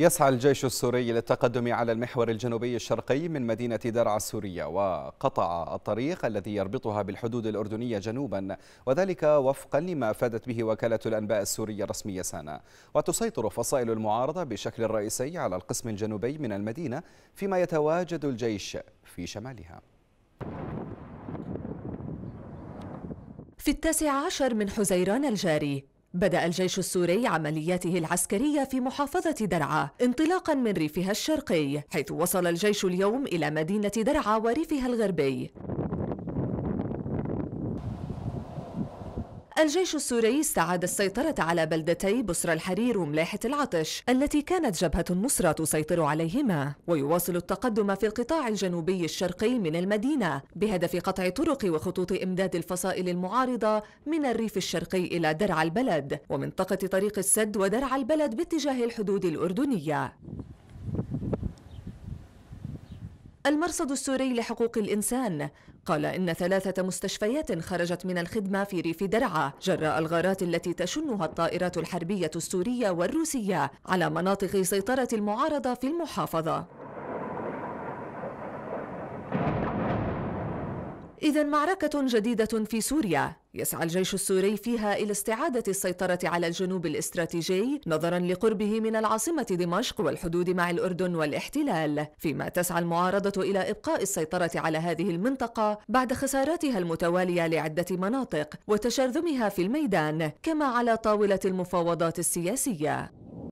يسعى الجيش السوري للتقدم على المحور الجنوبي الشرقي من مدينة درعا السورية وقطع الطريق الذي يربطها بالحدود الأردنية جنوبا وذلك وفقا لما أفادت به وكالة الأنباء السورية الرسمية سانا وتسيطر فصائل المعارضة بشكل رئيسي على القسم الجنوبي من المدينة فيما يتواجد الجيش في شمالها في التاسع عشر من حزيران الجاري بدأ الجيش السوري عملياته العسكرية في محافظة درعا انطلاقا من ريفها الشرقي حيث وصل الجيش اليوم إلى مدينة درعا وريفها الغربي الجيش السوري استعاد السيطرة على بلدتي بصر الحرير وملاحة العطش التي كانت جبهة النصرة تسيطر عليهما ويواصل التقدم في القطاع الجنوبي الشرقي من المدينة بهدف قطع طرق وخطوط إمداد الفصائل المعارضة من الريف الشرقي إلى درع البلد ومنطقة طريق السد ودرع البلد باتجاه الحدود الأردنية المرصد السوري لحقوق الإنسان قال إن ثلاثة مستشفيات خرجت من الخدمة في ريف درعا جراء الغارات التي تشنها الطائرات الحربية السورية والروسية على مناطق سيطرة المعارضة في المحافظة إذا معركة جديدة في سوريا يسعى الجيش السوري فيها إلى استعادة السيطرة على الجنوب الاستراتيجي نظرا لقربه من العاصمة دمشق والحدود مع الأردن والاحتلال فيما تسعى المعارضة إلى إبقاء السيطرة على هذه المنطقة بعد خساراتها المتوالية لعدة مناطق وتشرذمها في الميدان كما على طاولة المفاوضات السياسية